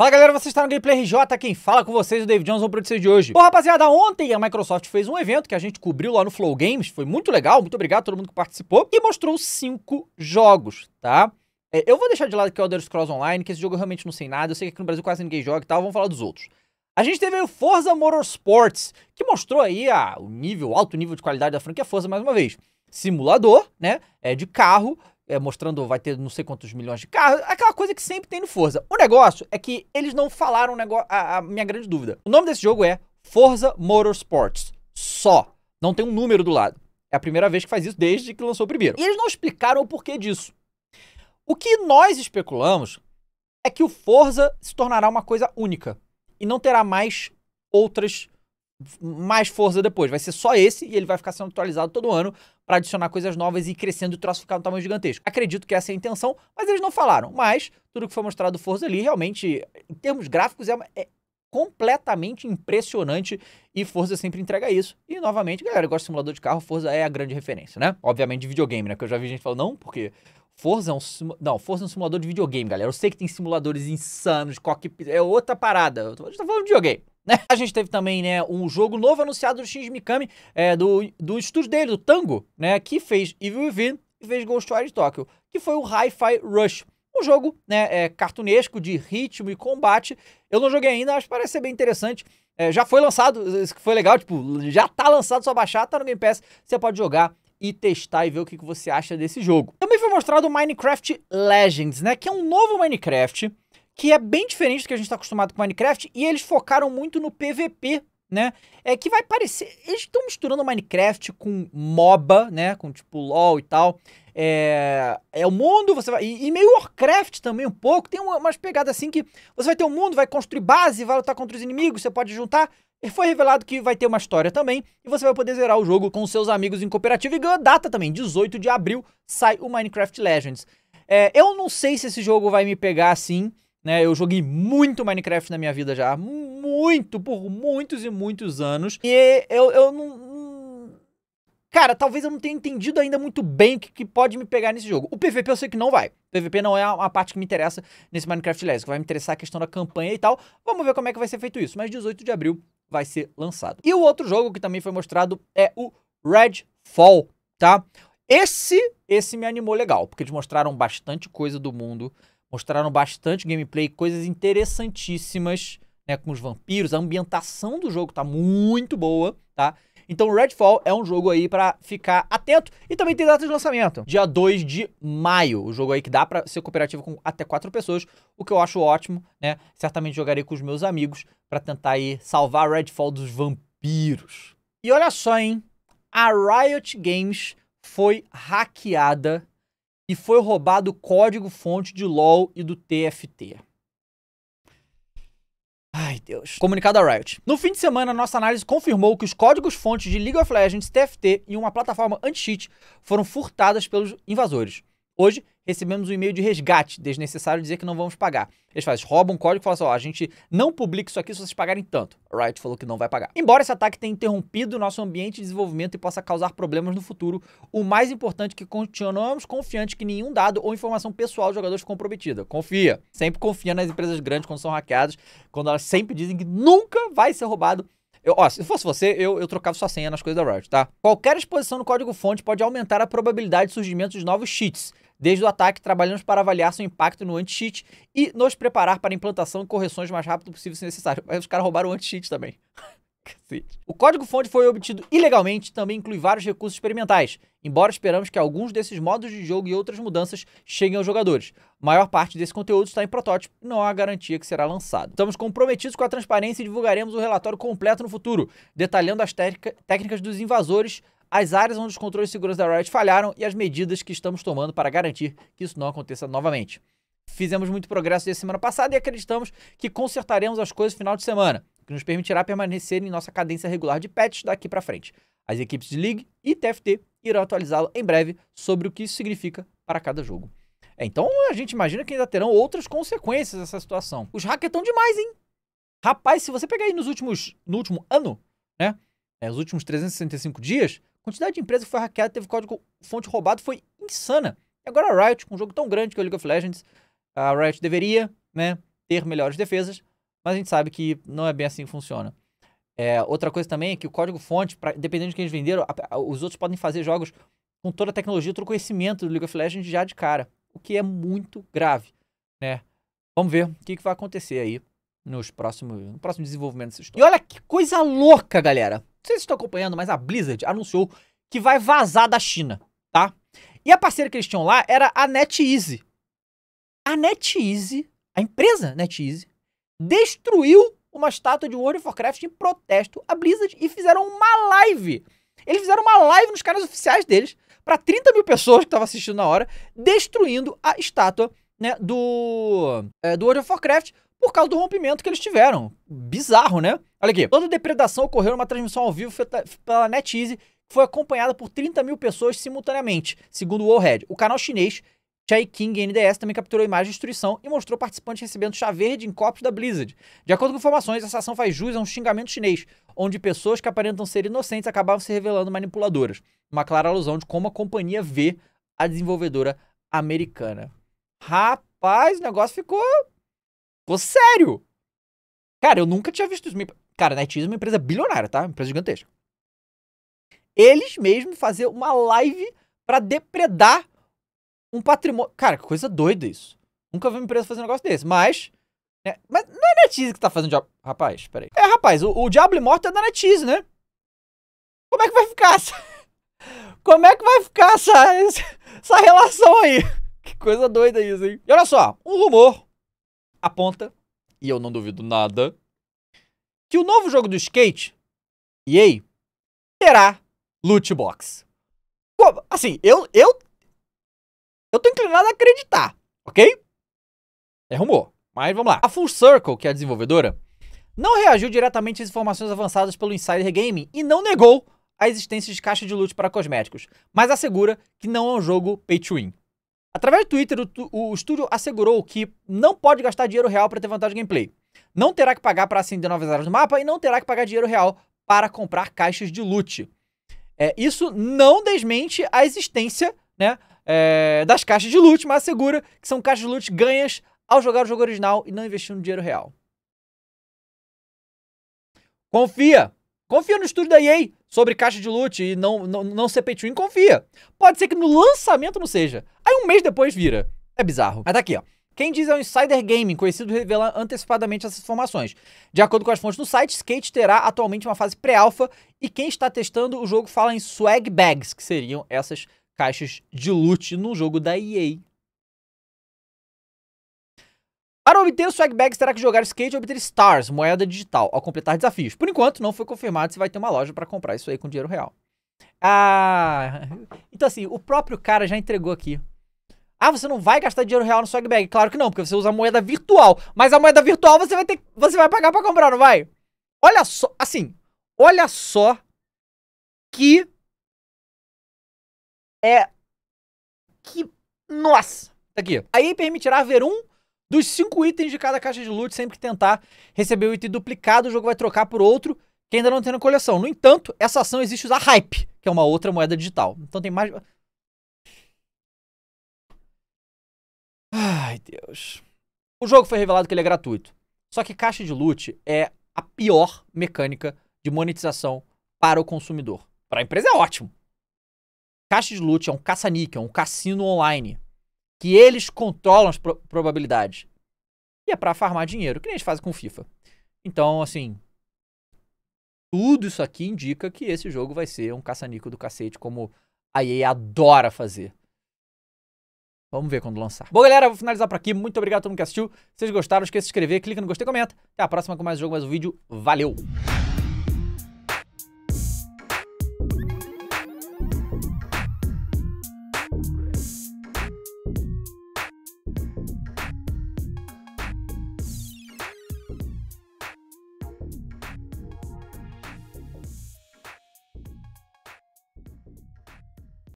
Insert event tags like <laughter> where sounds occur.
Fala galera, vocês estão no Gameplay RJ, quem fala com vocês é o David Johnson para vocês de hoje. Bom rapaziada, ontem a Microsoft fez um evento que a gente cobriu lá no Flow Games, foi muito legal, muito obrigado a todo mundo que participou, e mostrou cinco jogos, tá? É, eu vou deixar de lado aqui é o Elder Scrolls Online, que esse jogo eu realmente não sei nada, eu sei que aqui no Brasil quase ninguém joga e tal, vamos falar dos outros. A gente teve aí o Forza Motorsports, que mostrou aí a, o nível, alto nível de qualidade da franquia Forza mais uma vez. Simulador, né, é, de carro, é, mostrando, vai ter não sei quantos milhões de carros, aquela coisa que sempre tem no Forza. O negócio é que eles não falaram negócio, a, a minha grande dúvida. O nome desse jogo é Forza Motorsports, só. Não tem um número do lado. É a primeira vez que faz isso desde que lançou o primeiro. E eles não explicaram o porquê disso. O que nós especulamos é que o Forza se tornará uma coisa única e não terá mais outras mais Forza depois. Vai ser só esse e ele vai ficar sendo atualizado todo ano para adicionar coisas novas e ir crescendo e o troço ficar no tamanho gigantesco. Acredito que essa é a intenção, mas eles não falaram. Mas tudo que foi mostrado do Forza ali, realmente, em termos gráficos, é, uma, é completamente impressionante e Forza sempre entrega isso. E novamente, galera, gosta de simulador de carro, Forza é a grande referência, né? Obviamente de videogame, né? Que eu já vi gente falando, não, porque Forza é um não, Forza é um simulador de videogame, galera. Eu sei que tem simuladores insanos, cockpit, é outra parada. Eu tô, eu tô tá falando de videogame. Né? A gente teve também, né, um jogo novo anunciado do Shinji Mikami, é, do, do estúdio dele, do Tango, né, que fez Evil Within e fez Ghostwire Tokyo, que foi o Hi-Fi Rush. Um jogo, né, é, cartunesco de ritmo e combate. Eu não joguei ainda, mas parece ser bem interessante. É, já foi lançado, isso que foi legal, tipo, já tá lançado, só baixar, tá no Game Pass, você pode jogar e testar e ver o que, que você acha desse jogo. Também foi mostrado o Minecraft Legends, né, que é um novo Minecraft que é bem diferente do que a gente está acostumado com Minecraft, e eles focaram muito no PVP, né? É que vai parecer. Eles estão misturando Minecraft com MOBA, né? Com tipo LOL e tal. É, é o mundo, você vai. E, e meio Warcraft também, um pouco. Tem uma, umas pegadas assim que você vai ter um mundo, vai construir base, vai lutar contra os inimigos, você pode juntar. E foi revelado que vai ter uma história também, e você vai poder zerar o jogo com seus amigos em cooperativa. E ganha data também, 18 de abril sai o Minecraft Legends. É, eu não sei se esse jogo vai me pegar assim né? Eu joguei muito Minecraft na minha vida já, muito, por muitos e muitos anos. E eu, eu não. Cara, talvez eu não tenha entendido ainda muito bem o que, que, pode me pegar nesse jogo. O PVP eu sei que não vai. O PVP não é a, a parte que me interessa nesse Minecraft Legends. Vai me interessar a questão da campanha e tal. Vamos ver como é que vai ser feito isso. Mas 18 de abril vai ser lançado. E o outro jogo que também foi mostrado é o Redfall, tá? Esse, esse me animou legal, porque eles mostraram bastante coisa do mundo Mostraram bastante gameplay, coisas interessantíssimas, né? Com os vampiros, a ambientação do jogo tá muito boa, tá? Então Redfall é um jogo aí para ficar atento. E também tem data de lançamento. Dia 2 de maio. O jogo aí que dá para ser cooperativo com até quatro pessoas, o que eu acho ótimo, né? Certamente jogarei com os meus amigos para tentar aí salvar Redfall dos vampiros. E olha só, hein? A Riot Games foi hackeada e foi roubado o código-fonte de LoL e do TFT. Ai, Deus. Comunicado da Riot. No fim de semana, nossa análise confirmou que os códigos-fontes de League of Legends, TFT e uma plataforma anti-cheat foram furtadas pelos invasores. Hoje, recebemos um e-mail de resgate, desnecessário dizer que não vamos pagar. Eles fazem, roubam um código e falam assim, ó, a gente não publica isso aqui se vocês pagarem tanto. Wright Riot falou que não vai pagar. Embora esse ataque tenha interrompido nosso ambiente de desenvolvimento e possa causar problemas no futuro, o mais importante é que continuamos confiantes que nenhum dado ou informação pessoal de jogadores foi comprometida. Confia. Sempre confia nas empresas grandes quando são hackeadas, quando elas sempre dizem que nunca vai ser roubado eu, ó, se fosse você, eu, eu trocava sua senha nas coisas da Riot, tá? Qualquer exposição no código-fonte pode aumentar a probabilidade de surgimento de novos cheats, desde o ataque, trabalhamos para avaliar seu impacto no anti-cheat e nos preparar para implantação e correções o mais rápido possível se necessário. Mas os caras roubaram o anti-cheat também. <laughs> o código-fonte foi obtido ilegalmente também inclui vários recursos experimentais, embora esperamos que alguns desses modos de jogo e outras mudanças cheguem aos jogadores. A maior parte desse conteúdo está em protótipo, não há garantia que será lançado. Estamos comprometidos com a transparência e divulgaremos o relatório completo no futuro, detalhando as técnicas dos invasores, as áreas onde os controles de segurança da Riot falharam e as medidas que estamos tomando para garantir que isso não aconteça novamente. Fizemos muito progresso desde semana passada e acreditamos que consertaremos as coisas no final de semana, o que nos permitirá permanecer em nossa cadência regular de patches daqui para frente. As equipes de League e TFT irão atualizá-lo em breve sobre o que isso significa para cada jogo. É, então a gente imagina que ainda terão outras consequências dessa situação. Os hackers estão demais, hein? Rapaz, se você pegar aí nos últimos, no último ano, né? É, os últimos 365 dias, quantidade de empresa que foi hackeada, teve código fonte roubado, foi insana. E agora a Riot, com um jogo tão grande que é o League of Legends, a Riot deveria né, ter melhores defesas, mas a gente sabe que não é bem assim que funciona. É, outra coisa também é que o código-fonte, dependendo de quem eles venderam, a, a, os outros podem fazer jogos com toda a tecnologia, todo o conhecimento do League of Legends já de cara, o que é muito grave, né? Vamos ver o que, que vai acontecer aí nos próximos, no próximo desenvolvimento dessa história. E olha que coisa louca, galera! sei se estão acompanhando, mas a Blizzard anunciou que vai vazar da China, tá? E a parceira que eles tinham lá era a NetEase. A NetEase, a empresa NetEase, destruiu uma estátua de World of Warcraft em protesto à Blizzard e fizeram uma live. Eles fizeram uma live nos canais oficiais deles para 30 mil pessoas que estavam assistindo na hora, destruindo a estátua né, do, é, do World of Warcraft por causa do rompimento que eles tiveram. Bizarro, né? Olha aqui. Toda depredação ocorreu numa transmissão ao vivo feita pela NetEase, que foi acompanhada por 30 mil pessoas simultaneamente, segundo o Warhead. O canal chinês Chai King NDS também capturou imagens de destruição e mostrou participantes recebendo chá verde em copos da Blizzard. De acordo com informações, essa ação faz jus a um xingamento chinês, onde pessoas que aparentam ser inocentes acabavam se revelando manipuladoras. Uma clara alusão de como a companhia vê a desenvolvedora americana. Rapaz, o negócio ficou. Ficou sério. Cara, eu nunca tinha visto isso. Cara, a NetEase é uma empresa bilionária, tá? Uma empresa gigantesca. Eles mesmos fazer uma live para depredar um patrimônio. Cara, que coisa doida isso. Nunca vi uma empresa fazer um negócio desse, mas. Né? mas não é a NetEase que tá fazendo Rapaz, peraí. É, rapaz, o, o Diablo Morto é da NetEase, né? Como é que vai ficar essa. <laughs> Como é que vai ficar essa, essa relação aí? Coisa doida isso, hein? E olha só, um rumor aponta, e eu não duvido nada, que o novo jogo do skate, EA, terá loot box. assim, eu, eu, eu tô inclinado a acreditar, ok? É rumor, mas vamos lá. A Full Circle, que é a desenvolvedora, não reagiu diretamente às informações avançadas pelo Insider Gaming e não negou a existência de caixa de loot para cosméticos, mas assegura que não é um jogo pay to win. Através do Twitter, o, o estúdio assegurou que não pode gastar dinheiro real para ter vantagem de gameplay. Não terá que pagar para acender novas áreas do mapa e não terá que pagar dinheiro real para comprar caixas de loot. É, isso não desmente a existência né, é, das caixas de loot, mas assegura que são caixas de loot ganhas ao jogar o jogo original e não investir no dinheiro real. Confia! Confia no estúdio da EA! sobre caixa de loot e não, não, não ser pay to confia. Pode ser que no lançamento não seja. Aí um mês depois vira. É bizarro. Mas tá aqui, ó. Quem diz é o um Insider Gaming, conhecido revela antecipadamente essas informações. De acordo com as fontes do site, Skate terá atualmente uma fase pré-alfa e quem está testando o jogo fala em swag bags, que seriam essas caixas de loot no jogo da EA. Para obter o swag bags, terá que jogar skate e obter stars, moeda digital, ao completar desafios. Por enquanto, não foi confirmado se vai ter uma loja para comprar isso aí com dinheiro real. Ah, então assim, o próprio cara já entregou aqui. Ah, você não vai gastar dinheiro real no swag bag? Claro que não, porque você usa moeda virtual. Mas a moeda virtual você vai ter, você vai pagar para comprar, não vai? Olha só, assim, olha só que é que nossa, tá aqui. Aí permitirá ver um dos cinco itens de cada caixa de loot, sempre que tentar receber o item duplicado, o jogo vai trocar por outro que ainda não tem na coleção. No entanto, essa ação existe usar hype, que é uma outra moeda digital. Então tem mais. Ai, Deus. O jogo foi revelado que ele é gratuito. Só que caixa de loot é a pior mecânica de monetização para o consumidor. Para a empresa é ótimo. Caixa de loot é um caça-níquel, é um cassino online que eles controlam as pro probabilidades. E é para farmar dinheiro, que nem eles fazem com FIFA. Então, assim, tudo isso aqui indica que esse jogo vai ser um caça-nico do cacete, como a EA adora fazer. Vamos ver quando lançar. Bom, galera, vou finalizar por aqui. Muito obrigado a todo mundo que assistiu. Se vocês gostaram, não esqueça de se inscrever, clica no gostei, comenta. Até a próxima com mais um jogo, mais um vídeo. Valeu!